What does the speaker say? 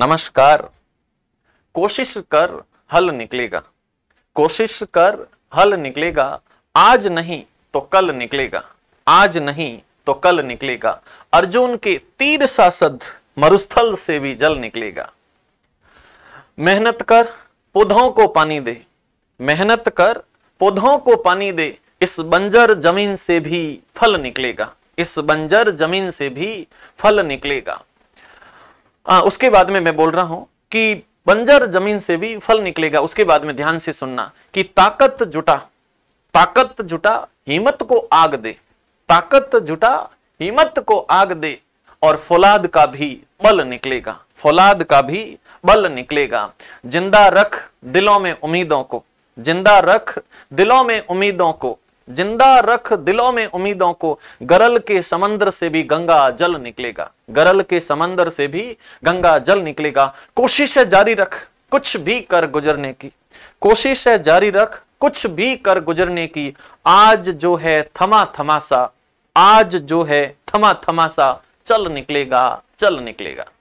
नमस्कार कोशिश कर हल निकलेगा कोशिश कर हल निकलेगा आज नहीं तो कल निकलेगा आज नहीं तो कल निकलेगा अर्जुन के तीर सासद मरुस्थल से भी जल निकलेगा मेहनत कर पौधों को पानी दे मेहनत कर पौधों को पानी दे इस बंजर जमीन से भी फल निकलेगा इस बंजर जमीन से भी फल निकलेगा आ, उसके बाद में मैं बोल रहा हूं कि बंजर जमीन से भी फल निकलेगा उसके बाद में ध्यान से सुनना कि ताकत जुटा ताकत जुटा हिम्मत को आग दे ताकत जुटा हिम्मत को आग दे और फौलाद का भी बल निकलेगा फौलाद का भी बल निकलेगा जिंदा रख दिलों में उम्मीदों को जिंदा रख दिलों में उम्मीदों को जिंदा रख दिलों में उम्मीदों को गरल के समंदर से भी गंगा जल निकलेगा गरल के समंदर से भी गंगा जल निकलेगा कोशिश जारी रख कुछ भी कर गुजरने की कोशिश जारी रख कुछ भी कर गुजरने की आज जो है थमा थमासा आज जो है थमा थमासा चल निकलेगा चल निकलेगा